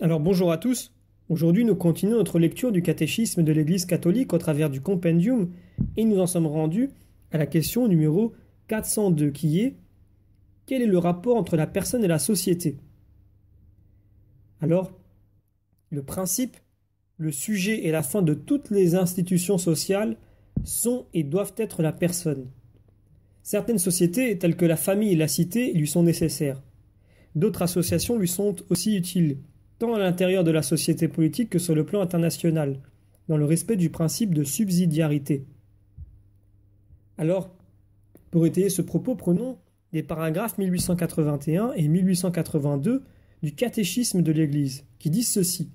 Alors bonjour à tous. Aujourd'hui, nous continuons notre lecture du catéchisme de l'Église catholique au travers du compendium et nous en sommes rendus à la question numéro 402 qui est Quel est le rapport entre la personne et la société Alors, le principe, le sujet et la fin de toutes les institutions sociales sont et doivent être la personne. Certaines sociétés, telles que la famille et la cité, lui sont nécessaires. D'autres associations lui sont aussi utiles tant à l'intérieur de la société politique que sur le plan international, dans le respect du principe de subsidiarité. Alors, pour étayer ce propos, prenons les paragraphes 1881 et 1882 du catéchisme de l'Église, qui disent ceci.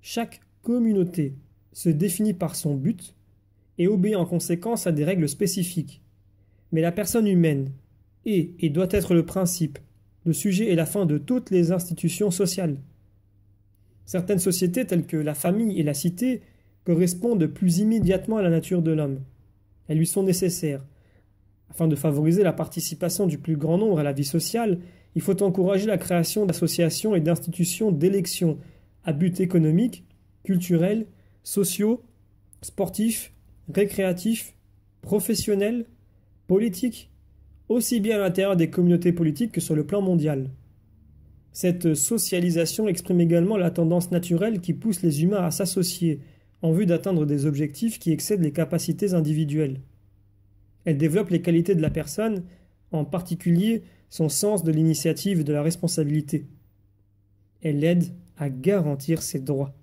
Chaque communauté se définit par son but et obéit en conséquence à des règles spécifiques. Mais la personne humaine est et doit être le principe le sujet est la fin de toutes les institutions sociales. Certaines sociétés telles que la famille et la cité correspondent plus immédiatement à la nature de l'homme. Elles lui sont nécessaires. Afin de favoriser la participation du plus grand nombre à la vie sociale, il faut encourager la création d'associations et d'institutions d'élection à but économique, culturel, sociaux, sportif, récréatif, professionnel, politique aussi bien à l'intérieur des communautés politiques que sur le plan mondial. Cette socialisation exprime également la tendance naturelle qui pousse les humains à s'associer en vue d'atteindre des objectifs qui excèdent les capacités individuelles. Elle développe les qualités de la personne, en particulier son sens de l'initiative et de la responsabilité. Elle aide à garantir ses droits.